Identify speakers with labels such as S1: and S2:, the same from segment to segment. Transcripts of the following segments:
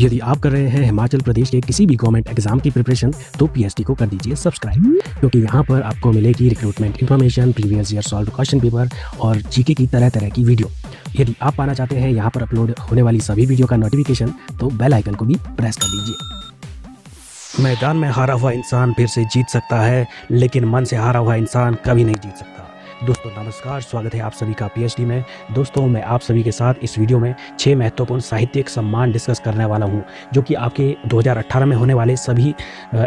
S1: यदि आप कर रहे हैं हिमाचल प्रदेश के किसी भी गवर्नमेंट एग्जाम की प्रिपरेशन तो पी को कर दीजिए सब्सक्राइब क्योंकि यहाँ पर आपको मिलेगी recruitment information previous year solve question paper और जीके की तरह तरह की वीडियो यदि आप पाना चाहते हैं यहाँ पर अपलोड होने वाली सभी वीडियो का नोटिफिकेशन तो बेल आइकन को भी प्रेस कर दीजिए मैदान में हारा हुआ इंसान फिर से जीत सकता है लेकिन मन से हारा हुआ इंसान कभी नहीं जीत सकता दोस्तों नमस्कार स्वागत है आप सभी का पीएचडी में दोस्तों मैं आप सभी के साथ इस वीडियो में छः महत्वपूर्ण साहित्यिक सम्मान डिस्कस करने वाला हूं जो कि आपके 2018 में होने वाले सभी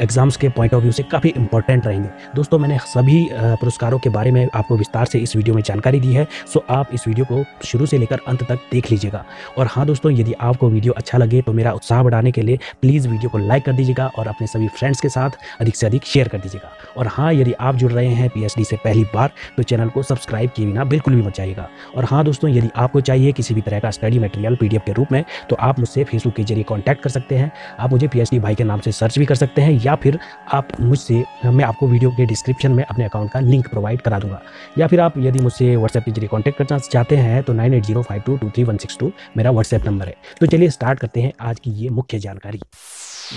S1: एग्ज़ाम्स के पॉइंट ऑफ व्यू से काफ़ी इंपॉर्टेंट रहेंगे दोस्तों मैंने सभी पुरस्कारों के बारे में आपको विस्तार से इस वीडियो में जानकारी दी है सो आप इस वीडियो को शुरू से लेकर अंत तक देख लीजिएगा और हाँ दोस्तों यदि आपको वीडियो अच्छा लगे तो मेरा उत्साह बढ़ाने के लिए प्लीज़ वीडियो को लाइक कर दीजिएगा और अपने सभी फ्रेंड्स के साथ अधिक से अधिक शेयर कर दीजिएगा और हाँ यदि आप जुड़ रहे हैं पी से पहली बार तो चैनल चैनल को सब्सक्राइब किए बिना बिल्कुल भी मत जाइएगा और हाँ दोस्तों यदि आपको चाहिए किसी भी तरह का स्टडी मटेरियल पी के रूप में तो आप मुझसे फेसबुक के जरिए कॉन्टैक्ट कर सकते हैं आप मुझे पी भाई के नाम से सर्च भी कर सकते हैं या फिर आप मुझसे मैं आपको वीडियो के डिस्क्रिप्शन में अपने अकाउंट का लिंक प्रोवाइड करा दूंगा या फिर आप यदि मुझसे व्हाट्सएप के जरिए कॉन्टैक्ट करना चाहते हैं तो nine eight zero five two two three one six two मेरा व्हाट्सएप नंबर है तो चलिए स्टार्ट करते हैं आज की ये मुख्य जानकारी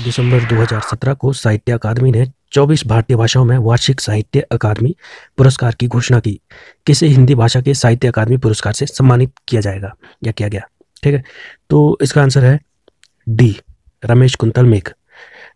S1: दिसंबर 2017 को साहित्य अकादमी ने 24 भारतीय भाषाओं में वार्षिक साहित्य अकादमी पुरस्कार की घोषणा की किसे हिंदी भाषा के साहित्य अकादमी पुरस्कार से सम्मानित किया जाएगा या किया गया ठीक है तो इसका आंसर है डी रमेश कुंतल मेघ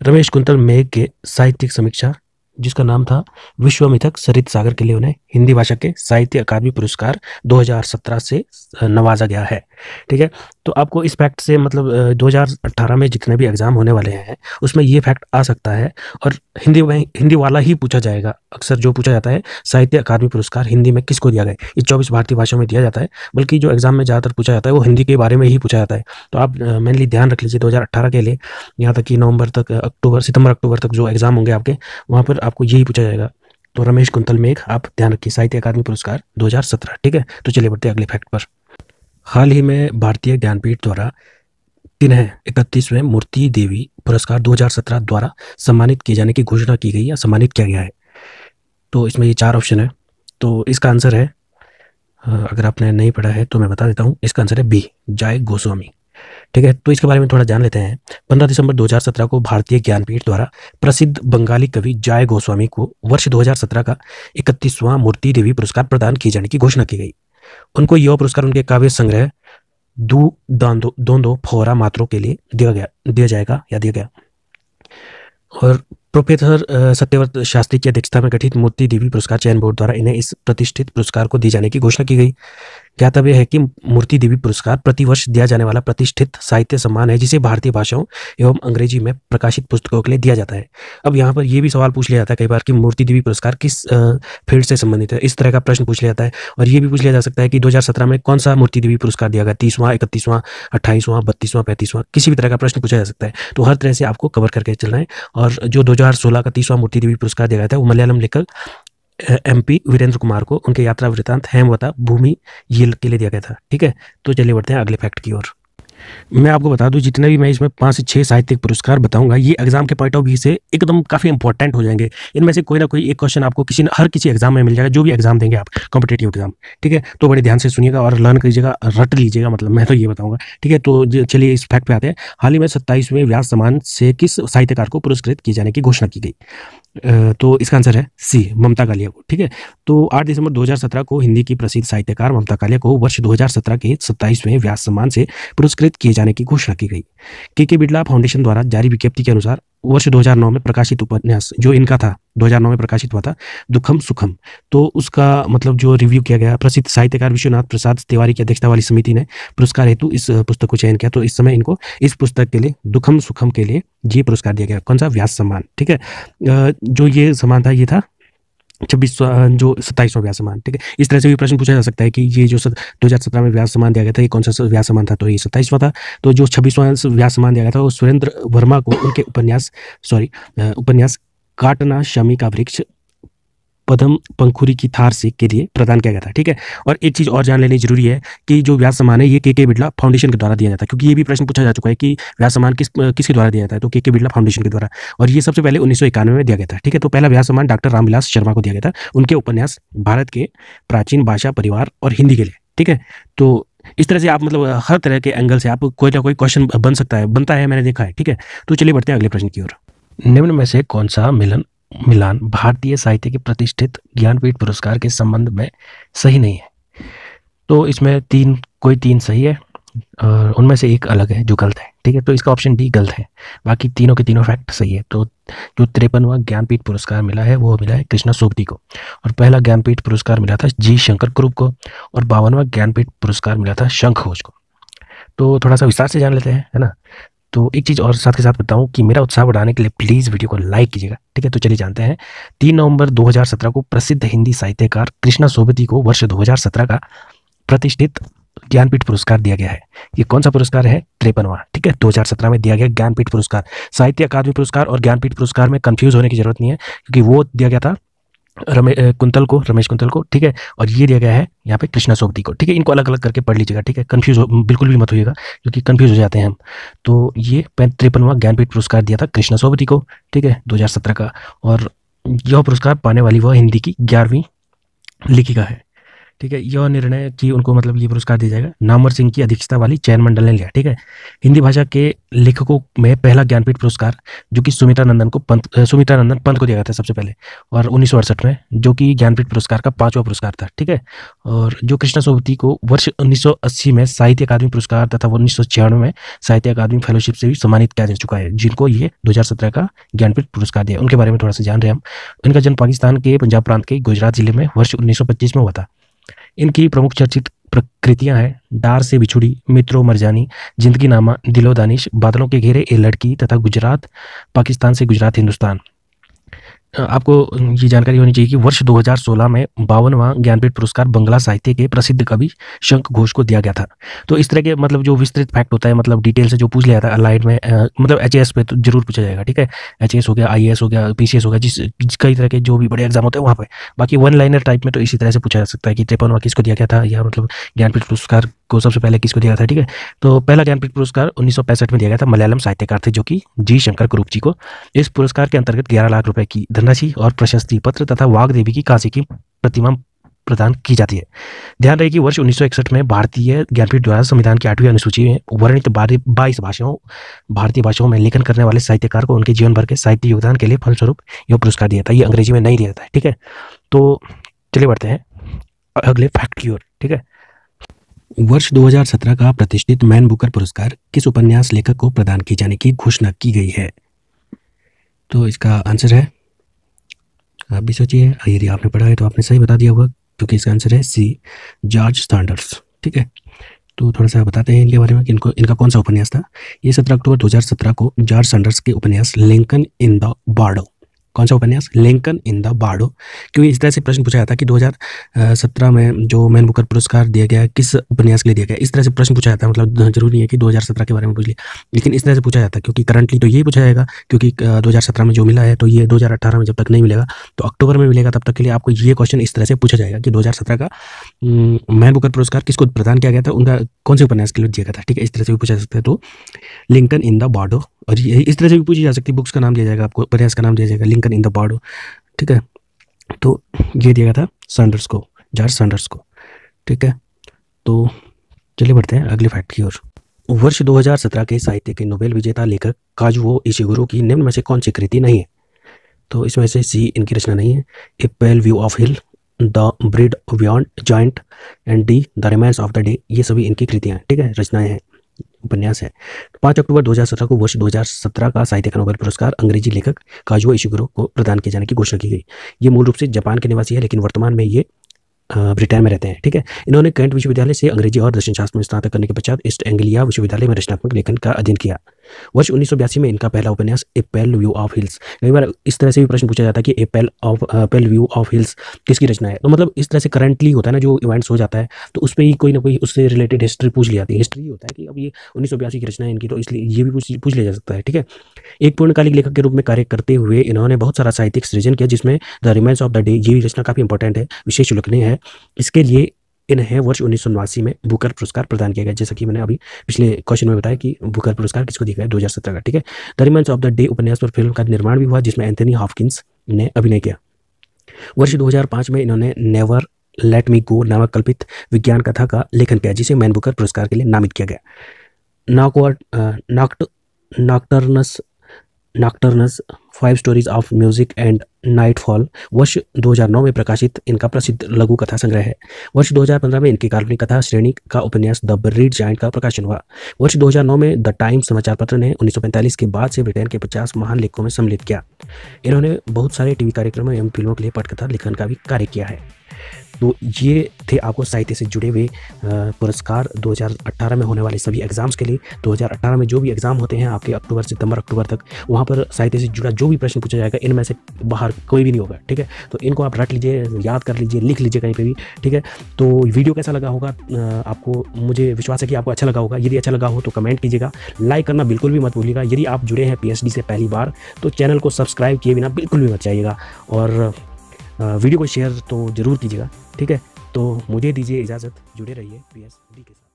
S1: रमेश कुंतल मेघ के साहित्यिक समीक्षा जिसका नाम था मिथक सरित सागर के लिए उन्हें हिंदी भाषा के साहित्य अकादमी पुरस्कार 2017 से नवाजा गया है ठीक है तो आपको इस फैक्ट से मतलब 2018 में जितने भी एग्ज़ाम होने वाले हैं उसमें ये फैक्ट आ सकता है और हिंदी हिंदी वाला ही पूछा जाएगा अक्सर जो पूछा जाता है साहित्य अकादमी पुरस्कार हिंदी में किसको दिया गया ये चौबीस भारतीय भाषाओं में दिया जाता है बल्कि जो एग्ज़ाम में ज़्यादातर पूछा जाता है वो हिंदी के बारे में ही पूछा जाता है तो आप मेनली ध्यान रख लीजिए दो के लिए यहाँ तक कि नवंबर तक अक्टूबर सितंबर अक्टूबर तक जो एग्ज़ाम होंगे आपके वहाँ पर आपको यही पूछा जाएगा तो रमेश कुंतल मेघ आप ध्यान रखिए साहित्य अकादमी पुरस्कार 2017 ठीक है तो चलिए बढ़ते अगले फैक्ट पर हाल ही में भारतीय ज्ञानपीठ द्वारा तिन्हें इकतीसवें मूर्ति देवी पुरस्कार 2017 द्वारा सम्मानित किए जाने की घोषणा की गई या सम्मानित किया गया है तो इसमें ये चार ऑप्शन है तो इसका आंसर है अगर आपने नहीं पढ़ा है तो मैं बता देता हूँ इसका आंसर है बी जाय गोस्वामी ठीक है तो इसके बारे में थोड़ा जान लेते हैं पंद्रह दिसंबर दो को भारतीय ज्ञानपीठ द्वारा प्रसिद्ध बंगाली कवि जाय गोस्वामी को वर्ष दो का इकतीसवां मूर्ति देवी पुरस्कार प्रदान किए जाने की घोषणा की गई उनको यह पुरस्कार उनके काव्य संग्रह दू दांदो दो फोरा मात्रों के लिए दिया गया दिया जाएगा या दिया गया और प्रोफेसर सत्यव्रत शास्त्री की अध्यक्षता में गठित मूर्ति देवी पुरस्कार चयन बोर्ड द्वारा इन्हें इस प्रतिष्ठित पुरस्कार को दिए जाने की घोषणा की गई ज्ञातव्य है कि मूर्ति देवी पुरस्कार प्रतिवर्ष दिया जाने वाला प्रतिष्ठित साहित्य सम्मान है जिसे भारतीय भाषाओं एवं अंग्रेजी में प्रकाशित पुस्तकों के लिए दिया जाता है अब यहाँ पर यह भी सवाल पूछ लिया जाता है कई बार कि मूर्ति देवी पुरस्कार किस फील्ड से संबंधित है इस तरह का प्रश्न पूछ लिया जाता है और ये भी पूछ लिया जा सकता है कि दो में कौन सा मूर्ति देवी पुरस्कार दिया गया तीसवां इकतीसवां अट्ठाईसवां बत्तीसवां पैंतीसवां किसी भी तरह का प्रश्न पूछा जा सकता है तो हर तरह से आपको कवर करके चलना है और जो दो का तीसवां मूर्ति देवी पुरस्कार दिया गया था वो मलयालम लेखक एमपी वीरेंद्र कुमार को उनके यात्रा वृत्तांत हेमवता भूमि ये के लिए दिया गया था ठीक है तो चलिए बढ़ते हैं अगले फैक्ट की ओर मैं आपको बता दूं जितने भी मैं इसमें पाँच से छह साहित्यिक पुरस्कार बताऊंगा ये एग्जाम के पॉइंट ऑफ व्यू से एकदम काफ़ी इंपॉर्टेंट हो जाएंगे इनमें से कोई ना कोई एक क्वेश्चन आपको किसी न, हर किसी एग्जाम में मिल जाएगा जो भी एग्जाम देंगे आप कॉम्पिटेटिव एग्जाम ठीक है तो बड़े ध्यान से सुनिएगा और लर्न कीजिएगा रट लीजिएगा मतलब मैं तो ये बताऊंगा ठीक है तो चलिए इस फैक्ट पे आते हैं हाल ही में सत्ताईसवें व्यास समान से किस साहित्यकार को पुरस्कृत किए जाने की घोषणा की गई तो इसका आंसर है सी ममता कालिया को ठीक है तो 8 दिसंबर 2017 को हिंदी की प्रसिद्ध साहित्यकार ममता कालिया को वर्ष 2017 के 27वें व्यास सम्मान से पुरस्कृत किए जाने की घोषणा की गई के के बिड़ला फाउंडेशन द्वारा जारी विज्ञप्ति के अनुसार वर्ष 2009 में प्रकाशित उपन्यास जो इनका था 2009 में प्रकाशित हुआ था दुखम सुखम तो उसका मतलब जो रिव्यू किया गया प्रसिद्ध साहित्यकार विश्वनाथ प्रसाद तिवारी की अध्यक्षता वाली समिति ने पुरस्कार हेतु इस पुस्तक को चयन किया तो इस समय इनको इस पुस्तक के लिए दुखम सुखम के लिए ये पुरस्कार दिया गया कौन सा व्यास सम्मान ठीक है जो ये सम्मान था ये था छब्बीस जो सत्ताईस सौ व्यास समान ठीक है इस तरह से भी प्रश्न पूछा जा सकता है कि ये जो दो हज़ार सत्रह में व्यास समान दिया गया था ये कौन सा व्यास समान था तो ये सत्ताईसवा था तो जो छब्बीसवां व्यास समान दिया गया था वो सुरेंद्र वर्मा को उनके उपन्यास सॉरी उपन्यास काटना शमी का वृक्ष पदम पंखुरी की थार से के लिए प्रदान किया गया था ठीक है और एक चीज़ और जान लेनी जरूरी है कि जो व्यास सम्मान है ये के के बिड़ला फाउंडेशन के द्वारा दिया जाता है क्योंकि ये भी प्रश्न पूछा जा चुका है कि व्यास सम्मान किस किसके द्वारा दिया जाता है तो के के बिड़ला फाउंडेशन के द्वारा और ये सबसे पहले उन्नीस में दिया गया था ठीक है तो पहला व्यास सम्मान डॉक्टर रामविलास शर्मा को दिया गया था उनके उपन्यास भारत के प्राचीन भाषा परिवार और हिंदी के लिए ठीक है तो इस तरह से आप मतलब हर तरह के एंगल से आप कोई ना कोई क्वेश्चन बन सकता है बनता है मैंने देखा है ठीक है तो चलिए बढ़ते हैं अगले प्रश्न की ओर निम्न में से कौन सा मिलन मिलान भारतीय साहित्य के प्रतिष्ठित ज्ञानपीठ पुरस्कार के संबंध में सही नहीं है तो इसमें तीन कोई तीन सही है और उनमें से एक अलग है जो गलत है ठीक है तो इसका ऑप्शन डी गलत है बाकी तीनों के तीनों फैक्ट सही है तो जो तिरपनवा ज्ञानपीठ पुरस्कार मिला है वो मिला है कृष्णा सोबती को और पहला ज्ञानपीठ पुरस्कार मिला था जी शंकर क्रूप को और बावनवा ज्ञानपीठ पुरस्कार मिला था शंख घोष को तो थोड़ा सा विस्तार से जान लेते हैं है ना तो एक चीज़ और साथ के साथ बताऊं कि मेरा उत्साह बढ़ाने के लिए प्लीज़ वीडियो को लाइक कीजिएगा ठीक है तो चलिए जानते हैं तीन नवंबर 2017 को प्रसिद्ध हिंदी साहित्यकार कृष्णा सोबती को वर्ष 2017 का प्रतिष्ठित ज्ञानपीठ पुरस्कार दिया गया है ये कौन सा पुरस्कार है त्रेपनवा ठीक है 2017 में दिया गया ज्ञानपीठ पुरस्कार साहित्य अकादमी पुरस्कार और ज्ञानपीठ पुरस्कार में कन्फ्यूज होने की जरूरत नहीं है क्योंकि वो दिया गया था रमे कुंतल को रमेश कुंतल को ठीक है और ये दिया गया है यहाँ पे कृष्णा सोगदी को ठीक है इनको अलग अलग करके पढ़ लीजिएगा ठीक है कन्फ्यूज बिल्कुल भी मत होइएगा क्योंकि कन्फ्यूज हो जाते हैं हम तो ये तिरपनवा ज्ञानपीठ पुरस्कार दिया था कृष्णा सोगदी को ठीक है दो का और यह पुरस्कार पाने वाली वह हिंदी की ग्यारहवीं लिखिका है ठीक है यह निर्णय कि उनको मतलब ये पुरस्कार दिया जाएगा नामर सिंह की अध्यक्षता वाली चयन मंडल ने लिया ठीक है हिंदी भाषा के लेखकों में पहला ज्ञानपीठ पुरस्कार जो कि सुमित्रा नंदन को पंत सुमित्रा नंदन पंत को दिया गया था सबसे पहले और उन्नीस में जो कि ज्ञानपीठ पुरस्कार का पांचवा पुरस्कार था ठीक है और जो कृष्णा सोभती को वर्ष उन्नीस में साहित्य अकादमी पुरस्कार तथा उन्नीस में साहित्य अकादमी फेलोशिप से भी सम्मानित किया जा चुका है जिनको ये दो का ज्ञानपीठ पुरस्कार दिया उनके बारे में थोड़ा सा जान रहे हम इनका जन्म पाकिस्तान के पंजाब प्रांत के गुजरात जिले में वर्ष उन्नीस में हुआ था इनकी प्रमुख चर्चित प्रकृतियां हैं डार से बिछुड़ी मित्रों मरजानी जिंदगी नामा दिलो दानिश बादलों के घेरे ए लड़की तथा गुजरात पाकिस्तान से गुजरात हिंदुस्तान आपको ये जानकारी होनी चाहिए कि वर्ष 2016 में बावनवा ज्ञानपीठ पुरस्कार बंगला साहित्य के प्रसिद्ध कवि शंख घोष को दिया गया था तो इस तरह के मतलब जो विस्तृत फैक्ट होता है मतलब डिटेल से जो पूछ लिया था अलाइड में मतलब एच पे तो जरूर पूछा जाएगा ठीक है एच हो गया आई हो गया पी हो गया जिस कई तरह के जो भी बड़े एग्जाम होते हैं वहाँ पर बाकी वन लाइनर टाइप में तो इसी तरह से पूछा जा सकता है कि त्रेपनवा किसको दिया गया था या मतलब ज्ञानपीठ पुरस्कार को सबसे पहले किसको दिया था ठीक है तो पहला ज्ञानपीठ पुरस्कार उन्नीस में दिया गया था मलयालम साहित्यकार थे जो कि जी शंकर कुरूप जी को इस पुरस्कार के अंतर्गत ग्यारह लाख रुपए की धनराशि और प्रशस्ति पत्र तथा वाघ देवी की कांसी की प्रतिमा प्रदान की जाती है ध्यान रहे कि वर्ष 1961 में भारतीय ज्ञानपीठ द्वारा संविधान की आठवीं अनुसूची में वर्णित बाईस भाषाओं भारतीय भाषाओं में लेखन करने वाले साहित्यकार को उनके जीवन भर के साहित्य योगदान के लिए फलस्वरूप यह पुरस्कार दिया था यह अंग्रेजी में नहीं दिया था ठीक है तो चलिए बढ़ते हैं अगले फैक्ट की ओर ठीक है वर्ष 2017 का प्रतिष्ठित मैन बुकर पुरस्कार किस उपन्यास लेखक को प्रदान किए जाने की घोषणा की गई है तो इसका आंसर है आप भी सोचिए यदि आपने पढ़ा है तो आपने सही बता दिया होगा क्योंकि इसका आंसर है सी जॉर्ज स्टैंडर्स ठीक है तो थोड़ा सा बताते हैं इनके बारे में कि इनको इनका कौन सा उपन्यास था ये सत्रह अक्टूबर 2017 को जॉर्ज सैंडर्स के उपन्यास लिंकन इन द बार्डो कौन सा उपन्यास लिंकन इन द बाड़ो क्योंकि इस तरह से प्रश्न पूछा जाता है कि 2017 में जो मैन बुकर पुरस्कार दिया गया किस उपन्यास के लिए दिया गया इस तरह से प्रश्न पूछा जाता है मतलब जरूरी नहीं है कि 2017 के बारे में पूछ लिया लेकिन इस तरह से पूछा जाता है क्योंकि करंटली तो यही पूछा जाएगा क्योंकि दो में जो मिला है तो ये दो में जब तक नहीं मिलेगा तो अक्टूबर में मिलेगा तब तक के लिए आपको ये क्वेश्चन इस तरह से पूछा जाएगा कि दो का मैन बुकर पुरस्कार किसको प्रदान किया गया था उनका कौन से उपन्यास के लिए दिया गया था ठीक है इस तरह से भी पूछा जा सकता है तो लिंकन इन द बाडो और ये इस तरह से भी पूछी जा सकती है बुक्स का नाम दिया जाएगा आपको प्रयास का नाम दिया जाएगा लिंकन इन द बाडो ठीक है तो ये दिया गया था सैंडर्स को जॉर्ज सैंडर्स को ठीक है तो चलिए बढ़ते हैं अगले फैक्ट की ओर वर्ष 2017 के साहित्य के नोबेल विजेता लेखक काजुओ गुरु की निम्न में से कौन सी कृति नहीं है तो इसमें से सी इनकी रचना नहीं है a pale view of hill the buried beyond giant and the the remains of the day ये सभी इनकी कृतियाँ ठीक है रचनाएं हैं उपन्यास है पांच अक्टूबर 2017 को वर्ष 2017 का साहित्य का नोबेल पुरस्कार अंग्रेजी लेखक काजुआ इशिगुरो को प्रदान किए जाने की घोषणा की गई ये मूल रूप से जापान के निवासी है लेकिन वर्तमान में ये ब्रिटेन में रहते हैं ठीक है इन्होंने कैंट विश्वविद्यालय से अंग्रेजी और दर्शनशास्त्र में स्नातक करने के पश्चात ईस्ट एंग्लिया विश्वविद्यालय में रचनात्मक लेखन का अध्ययन किया वर्ष उन्नीस में इनका पहला उपन्यास एपेल व्यू ऑफ हिल्स कई बार इस तरह से भी प्रश्न पूछा जाता है कि a pale of a pale view of hills किसकी रचना है तो मतलब इस तरह से करंटली होता है ना जो इवेंट्स हो जाता है तो उस पर ही कोई ना कोई उससे रिलेटेड हिस्ट्री पूछ ली जाती है हिस्ट्री होता है कि अब ये उन्नीस की रचना है इनकी तो इसलिए ये भी पूछ पूछ लिया जा सकता है ठीक है एक पूर्णकालिक लेखक के रूप में कार्य करते हुए इन्होंने बहुत सारा साहित्यिक सृजन किया जिसमें the remains of the day ये भी रचना काफ़ी इंपॉर्टेंट है विशेष उल्लेखनीय है इसके लिए इन्हें वर्ष उन्नीस सौ नवासी में बुकर पुरस्कार प्रदान किया गया जैसा कि मैंने अभी पिछले क्वेश्चन में बताया कि बुकर पुरस्कार किसको दिया गया दो का ठीक है द ऑफ द डे उपन्यास पर फिल्म का निर्माण भी हुआ जिसमें एंथनी हॉफकिंस ने अभिनय किया वर्ष दो हजार पांच में इन्होंने नेवर लेट मी गो नामक कल्पित विज्ञान कथा का लेखन किया जिसे मैन बुकर पुरस्कार के लिए नामित किया गया नाकवर्ट नॉक्ट nocturnes nocturnes five stories of music and nightfall वर्ष 2009 में प्रकाशित इनका प्रसिद्ध लघु कथा संग्रह है वर्ष 2015 में इनकी काल्पनिक कथा श्रेणी का उपन्यास द ब्रीड जाइंट का प्रकाशन हुआ वर्ष 2009 में द टाइम्स समाचार पत्र ने 1945 के बाद से ब्रिटेन के 50 महान लेखकों में सम्मिलित किया इन्होंने बहुत सारे टीवी कार्यक्रमों एवं फिल्मों के लिए पटकथा लिखन का भी कार्य किया है तो ये थे आपको साहित्य से जुड़े हुए पुरस्कार 2018 में होने वाले सभी एग्ज़ाम्स के लिए 2018 में जो भी एग्ज़ाम होते हैं आपके अक्टूबर सितंबर अक्टूबर तक वहाँ पर साहित्य से जुड़ा जो भी प्रश्न पूछा जाएगा इनमें से बाहर कोई भी नहीं होगा ठीक है तो इनको आप रट लीजिए याद कर लीजिए लिख लीजिए कहीं पर भी ठीक है तो वीडियो कैसा लगा होगा आपको मुझे विश्वास है कि आपको अच्छा लगा होगा यदि अच्छा लगा हो तो कमेंट कीजिएगा लाइक करना बिल्कुल भी मत भूलिएगा यदि आप जुड़े हैं पी से पहली बार तो चैनल को सब्सक्राइब किए बिना बिल्कुल भी मत जाइएगा और वीडियो को शेयर तो ज़रूर कीजिएगा ठीक है तो मुझे दीजिए इजाज़त जुड़े रहिए पी एस के साथ